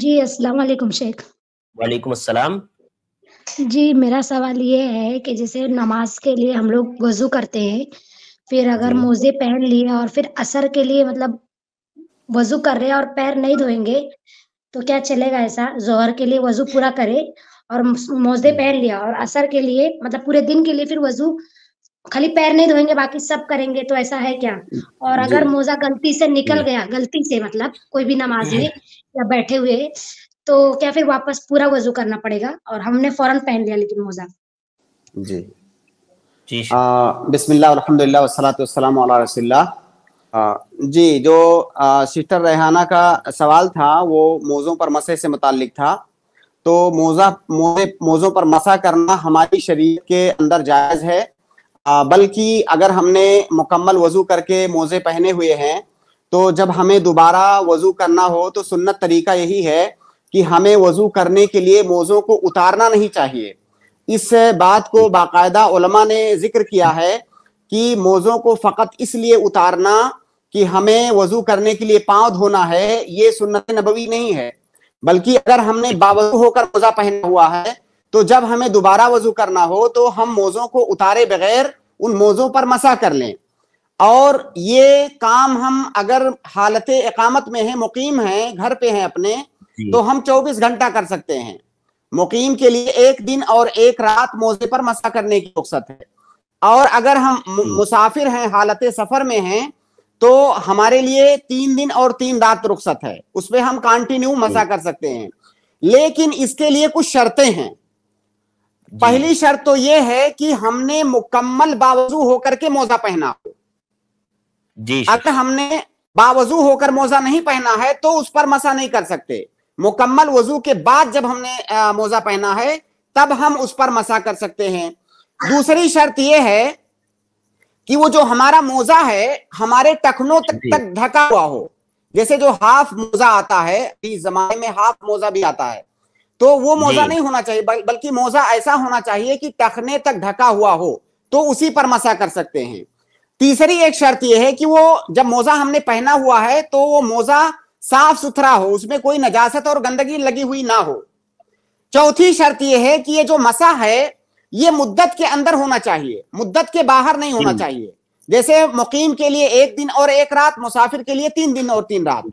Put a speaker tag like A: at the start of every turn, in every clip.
A: जी अस्सलाम वालेकुम शेख वालेकुम अस्सलाम जी मेरा सवाल ये है कि जैसे नमाज के लिए हम लोग वजू करते हैं फिर अगर मोजे पहन लिए और फिर असर के लिए मतलब वजू कर रहे हैं और पैर नहीं धोएंगे तो क्या चलेगा ऐसा जोहर के लिए वजू पूरा करे और मोजे पहन लिया और असर के लिए मतलब पूरे दिन के लिए फिर वजू खाली पैर नहीं धोएंगे बाकी सब करेंगे तो ऐसा है क्या और अगर मोजा गलती से निकल गया गलती से मतलब कोई भी नमाज में या बैठे हुए तो क्या फिर वापस पूरा वजू करना पड़ेगा और हमने फौरन पहन लिया लेकिन मोजा जी जी जी जो सिस्टर रेहाना का सवाल था वो मोज़ों पर मसे से मुतालिक था तो मोज़ा मोज़े मोज़ों पर मसा करना हमारी शरीर के अंदर जायज़ है बल्कि अगर हमने मुकम्मल वजू करके मोज़े पहने हुए हैं तो जब हमें दोबारा वजू करना हो तो सुन्नत तरीका यही है कि हमें वजू करने के लिए मोज़ों को उतारना नहीं चाहिए इस बात को बाकायदा उलमा ने जिक्र किया है कि मोज़ों को फ़कत इसलिए उतारना कि हमें वजू करने के लिए पाँव धोना है ये सुन्नत नबवी नहीं है बल्कि अगर हमने बावजू होकर मोजा पहना हुआ है तो जब हमें दोबारा वजू करना हो तो हम मोज़ों को उतारे बगैर उन मोज़ों पर मसा कर लें और ये काम हम अगर हालत एकामत में है मुकीम है घर पे हैं अपने तो हम 24 घंटा कर सकते हैं मुकीम के लिए एक दिन और एक रात मोजे पर मसा करने की रुख्सत है और अगर हम मुसाफिर हैं हालत सफर में हैं तो हमारे लिए तीन दिन और तीन रात रुख्सत है उसमें हम कंटिन्यू मसा कर सकते हैं लेकिन इसके लिए कुछ शर्तें हैं पहली शर्त तो यह है कि हमने मुकम्मल बावजू होकर के मोजा पहना हो जी अगर हमने बावजू होकर मोजा नहीं पहना है तो उस पर मसा नहीं कर सकते मुकम्मल वजू के बाद जब हमने आ, मोजा पहना है तब हम उस पर मसा कर सकते हैं दूसरी शर्त यह है कि वो जो हमारा मोजा है हमारे टखनों तक तक ढका हुआ हो जैसे जो हाफ मोजा आता है इस जमाने में हाफ मोजा भी आता है तो वो मोजा नहीं होना चाहिए बल्कि मोजा ऐसा होना चाहिए कि टखने तक ढका हुआ हो तो उसी पर मसा कर सकते हैं तीसरी एक शर्त यह है कि वो जब मोजा हमने पहना हुआ है तो वो मोजा साफ सुथरा हो उसमें कोई नजासत और गंदगी लगी हुई ना हो चौथी शर्त यह है कि ये जो मसा है ये मुद्दत के अंदर होना चाहिए मुद्दत के बाहर नहीं होना हम्म। चाहिए जैसे मुकीम के लिए एक दिन और एक रात मुसाफिर के लिए तीन दिन और तीन रात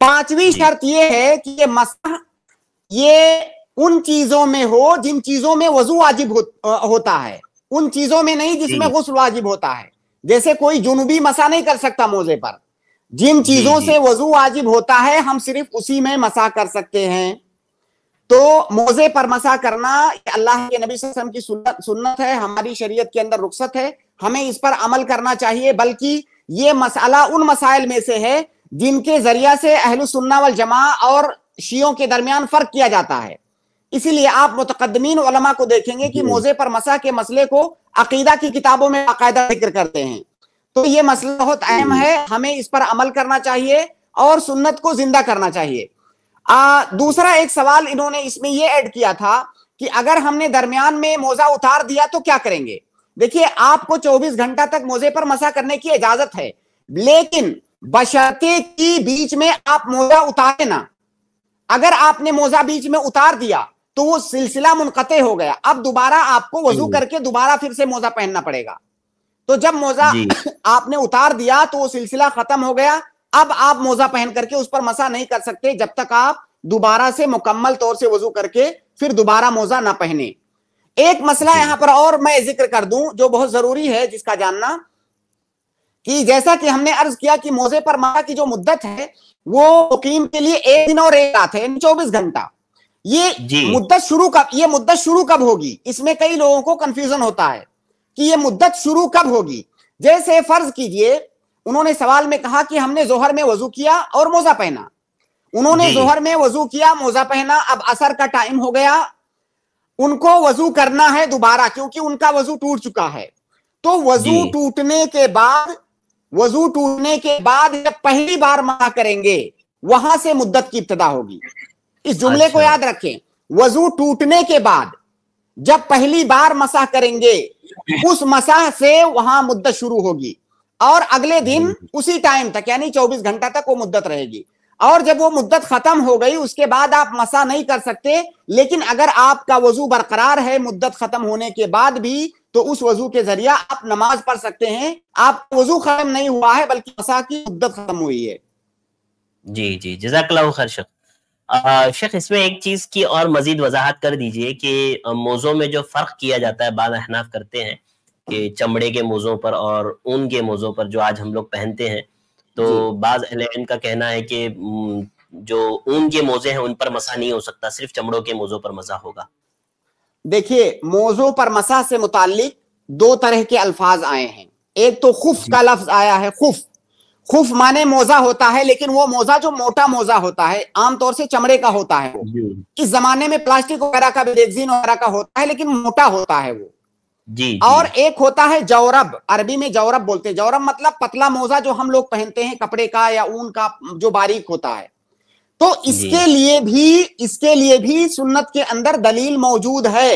A: पांचवी शर्त यह है कि ये मसा ये उन चीजों में हो जिन चीजों में वजू वाजिब हो, होता है उन चीजों में नहीं जिसमें गुस्ल वाजिब होता है जैसे कोई जुनूबी मसा नहीं कर सकता मोजे पर जिन चीजों से वजू वाजिब होता है हम सिर्फ उसी में मसा कर सकते हैं तो मोजे पर मसा करना अल्लाह के नबी वसल्लम की सुन्नत सुन्नत है हमारी शरीयत के अंदर रुखसत है हमें इस पर अमल करना चाहिए बल्कि ये मसाला उन मसाइल में से है जिनके जरिया से अहल सुन्ना वल जमा और शियों के दरमियान फर्क किया जाता है इसीलिए आप मुतकदमीन उलमा को देखेंगे कि मोजे पर मसा के मसले को अकीदा की किताबों में बाकायदा जिक्र करते हैं तो ये मसला बहुत अहम है हमें इस पर अमल करना चाहिए और सुन्नत को जिंदा करना चाहिए आ, दूसरा एक सवाल इन्होंने इसमें यह ऐड किया था कि अगर हमने दरमियान में मोजा उतार दिया तो क्या करेंगे देखिए आपको 24 घंटा तक मोजे पर मसा करने की इजाजत है लेकिन बशर्ते की बीच में आप मोजा उतारे ना अगर आपने मोजा बीच में उतार दिया तो वो सिलसिला मुनकते हो गया अब दोबारा आपको वजू करके दोबारा फिर से मोजा पहनना पड़ेगा तो जब मोजा आपने उतार दिया तो वो सिलसिला खत्म हो गया अब आप मोजा पहन करके उस पर मसा नहीं कर सकते जब तक आप दोबारा से मुकम्मल तौर से वजू करके फिर दोबारा मोजा ना पहने एक मसला यहां पर और मैं जिक्र कर दूं जो बहुत जरूरी है जिसका जानना कि जैसा कि हमने अर्ज किया कि मोजे पर मारा की जो मुद्दत है वो मुकीम के लिए एक दिन और एक रात है चौबीस घंटा ये मुद्दत शुरू कब ये मुद्दत शुरू कब होगी इसमें कई लोगों को कंफ्यूजन होता है कि ये मुद्दत शुरू कब होगी जैसे फर्ज कीजिए उन्होंने सवाल में कहा कि हमने जोहर में वजू किया और मोजा पहना उन्होंने जोहर में वजू किया मोजा पहना अब असर का टाइम हो गया उनको वजू करना है दोबारा क्योंकि उनका वजू टूट चुका है तो वजू टूटने के बाद वजू टूटने के बाद जब पहली बार माह करेंगे वहां से मुद्दत की इब्तदा होगी इस जुमले अच्छा। को याद रखें वजू टूटने के बाद जब पहली बार मसाह करेंगे उस मसाह से वहां मुद्दत शुरू होगी और अगले दिन हम्म। उसी टाइम तक यानी 24 घंटा तक वो मुद्दत रहेगी और जब वो मुद्दत खत्म हो गई उसके बाद आप मसा नहीं कर सकते लेकिन अगर आपका वजू बरकरार है मुद्दत खत्म होने के बाद भी तो उस वजू के जरिए आप नमाज पढ़ सकते हैं आप वजू खत्म नहीं हुआ है बल्कि मसा की मुद्दत खत्म हुई है जी जी जजाकल्ला खैर शेख शेख इसमें एक चीज की और मजीद वजाहत कर दीजिए कि मोजों में जो फर्क किया जाता है बाद अहनाफ करते हैं कि चमड़े के मोजों पर और ऊन के मोजों पर जो आज हम लोग पहनते हैं तो बाज का कहना है कि जो ऊन के मोजे हैं उन पर मसा नहीं हो सकता सिर्फ चमड़ों के मोजों पर मजा होगा देखिए मोजों पर मसा से मुतालिक दो तरह के अल्फाज आए हैं एक तो खुफ का लफ्ज आया है खुफ खुफ माने मोजा होता है लेकिन वो मोजा जो मोटा मोजा होता है आमतौर से चमड़े का होता है इस जमाने में प्लास्टिक वगैरह का बेगजीन वगैरह का होता है लेकिन मोटा होता है वो जी और जी। एक होता है जौरब अरबी में जौरब बोलते हैं जौरब मतलब पतला मोजा जो हम लोग पहनते हैं कपड़े का या ऊन का जो बारीक होता है तो इसके लिए भी इसके लिए भी सुन्नत के अंदर दलील मौजूद है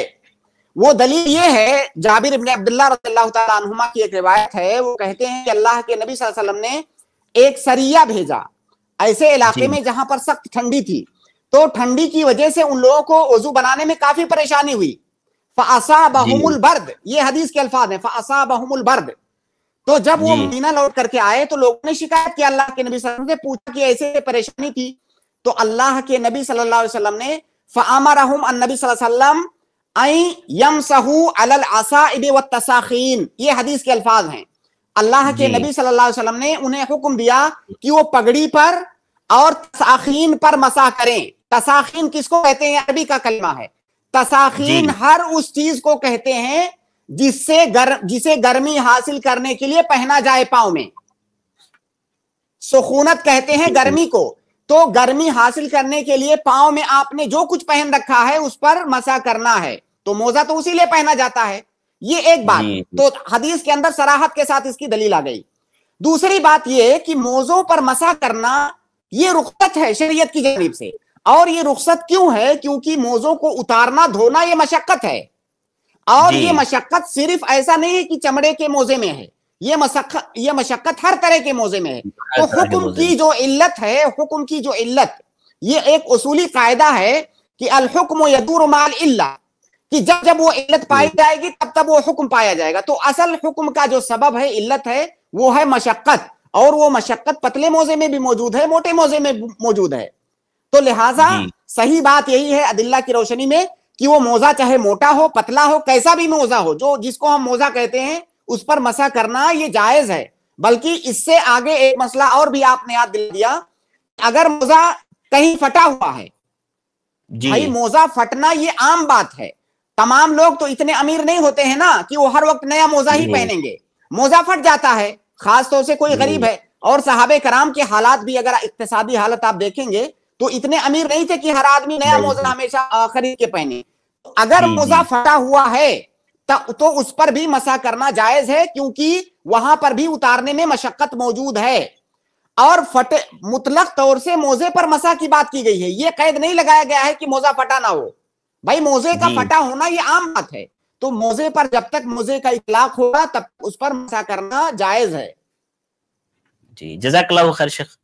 A: वो दलील ये है जाबिर इबन अब्दुल्ला रजील्ला की एक रिवायत है वो कहते हैं कि अल्लाह के नबी वसल्लम ने एक सरिया भेजा ऐसे इलाके में जहां पर सख्त ठंडी थी तो ठंडी की वजह से उन लोगों को वजू बनाने में काफी परेशानी हुई फासा बहुमुल बर्द ये हदीस के अल्फाज हैं फासा बहुमुल बर्द तो जब वो मदीना लौट करके आए तो लोगों ने शिकायत किया अल्लाह के नबी से पूछा कि ऐसे परेशानी थी तो अल्लाह के नबी सल्लल्लाहु अलैहि वसल्लम ने फ़ामरहुम अन्नबी सल्लल्लाहु अलैहि ये हदीस के अल्फाज हैं अल्लाह के नबी सल्लल्लाहु अलैहि वसल्लम ने उन्हें हुक्म दिया कि वो पगड़ी पर और तसाखीन पर मसा करें तसाखीन किसको कहते हैं अरबी का कलमा है तसाखीन हर उस चीज को कहते हैं जिससे गर, जिसे गर्मी हासिल करने के लिए पहना जाए पाओ में सुखूनत कहते हैं गर्मी को तो गर्मी हासिल करने के लिए पाव में आपने जो कुछ पहन रखा है उस पर मसा करना है तो मोजा तो उसी लिए पहना जाता है ये एक बात तो हदीस के अंदर सराहत के साथ इसकी दलील आ गई दूसरी बात यह कि मोजों पर मसा करना ये रुखसत है शरीयत की जानब से और ये रुखसत क्यों है क्योंकि मोजों को उतारना धोना ये मशक्कत है और ये मशक्कत सिर्फ ऐसा नहीं है कि चमड़े के मोजे में है ये मशक्कत ये मशक्कत हर तरह के मौजे में है तो हुक्म की जो इल्लत है हुक्म की जो इल्लत ये एक उसूली कायदा है कि अलहुक्म यदूर माल इल्ला कि जब जब वो इल्लत पाई हम्म। जाएगी तब तब वो हुक्म पाया जाएगा तो असल हुक्म का जो सबब है इल्लत है वो है मशक्कत और वो मशक्कत पतले मोजे में भी मौजूद है मोटे मोजे में मौजूद है तो लिहाजा सही बात यही है अदिल्ला की रोशनी में कि वो मोजा चाहे मोटा हो पतला हो कैसा भी मोजा हो जो जिसको हम मोजा कहते हैं उस पर मसा करना ये जायज है बल्कि इससे आगे एक मसला और भी आपने याद दिल दिया अगर मोजा कहीं फटा हुआ है जी। भाई मोजा फटना ये आम बात है तमाम लोग तो इतने अमीर नहीं होते हैं ना कि वो हर वक्त नया मोजा ही पहनेंगे मोजा फट जाता है खास तौर से कोई गरीब है और साहब कराम के हालात भी अगर इकतसादी हालत आप देखेंगे तो इतने अमीर नहीं थे कि हर आदमी नया मोजा हमेशा खरीद के पहने तो अगर मोजा फटा हुआ है तो उस पर भी मसा करना जायज है क्योंकि वहां पर भी उतारने में मशक्कत मौजूद है और फटे मुतलक तौर से मोजे पर मसा की बात की गई है ये कैद नहीं लगाया गया है कि मोजा फटा ना हो भाई मोजे का फटा होना ये आम बात है तो मोजे पर जब तक मोजे का इतलाक होगा तब उस पर मसा करना जायज है जी जजाकल्ला खैर शेख